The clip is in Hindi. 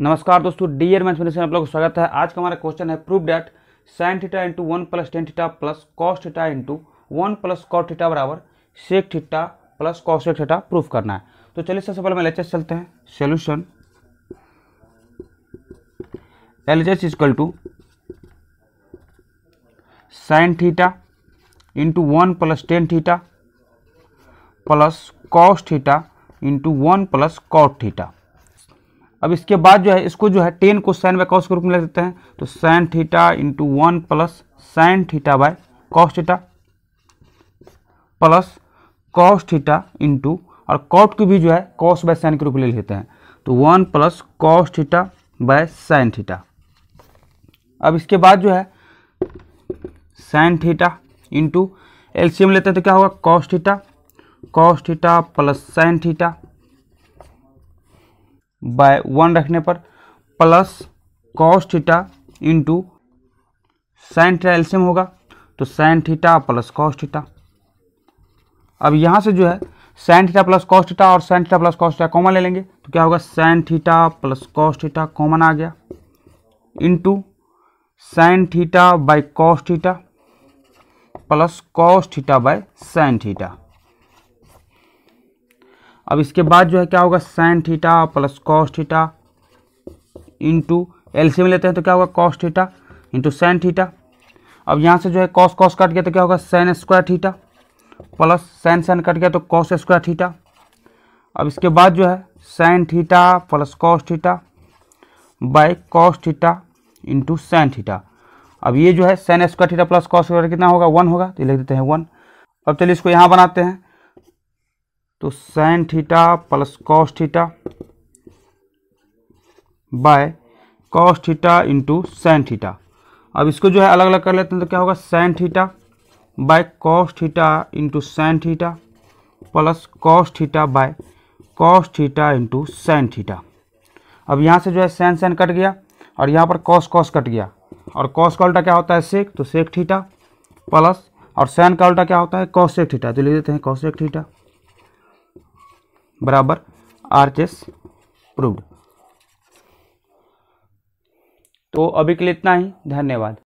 नमस्कार दोस्तों डियर मैथमेटिक्स में आप लोग का स्वागत है आज का हमारा क्वेश्चन है prove that sine theta into one plus tan theta plus cos theta into one plus cot theta बराबर सेक थीटा प्लस कॉस एक थीटा प्रूफ करना है तो चलिए सबसे पहले हम एल चलते हैं solution L H H equal to sine theta into one plus tan theta plus cos theta into one plus cot theta अब इसके बाद जो है इसको जो है टेन को साइन बाय कॉस के रूप में ले देते हैं तो sine theta into one plus sine theta by cos theta plus cos theta into और कॉट को भी जो है कॉस बाय साइन के रूप में ले लेते हैं तो one plus cos theta by sine theta अब इसके बाद जो है साइन थीटा इंटू एलसीएम लेते हैं तो क्या होगा cos theta cos theta plus sine theta by one रखने पर plus cos theta into sine theta एल्सियम होगा तो sine theta plus cos theta अब यहां से जो है sine theta plus cos theta और sine theta plus cos theta common ले लेंगे तो क्या होगा sine theta plus cos theta common आ गया into sine theta by cos theta plus cos theta by sine theta अब इसके बाद जो है क्या होगा sine theta plus cos theta into में लेते हैं तो क्या होगा cos theta into sine theta अब यहाँ से जो है कॉस कॉस कट गया तो क्या होगा sine square theta plus sine sine cut गया तो कॉस स्क्वायर थीटा अब इसके बाद जो है sine theta plus cos theta by cos theta into sine theta अब ये जो है sine square theta plus cos square कितना होगा वन होगा तो लिख देते हैं वन अब चलिए इसको यहाँ बनाते हैं तो sine theta plus cos theta by cos theta into sine theta अब इसको जो है अलग अलग कर लेते हैं तो क्या होगा sine theta by cos theta into sine theta plus cos theta by cos theta into sine theta अब यहाँ से जो है साइन साइन कट गया और यहाँ पर कॉस कॉस कट गया और कॉस का उल्टा क्या होता है सेक तो सेक थीटा प्लस और साइन का उल्टा क्या होता है कॉस सेक थीटा तो लिख देते हैं कॉस सेक थीटा बराबर आर्च एस प्रूव्ड तो अभी के लिए इतना ही धन्यवाद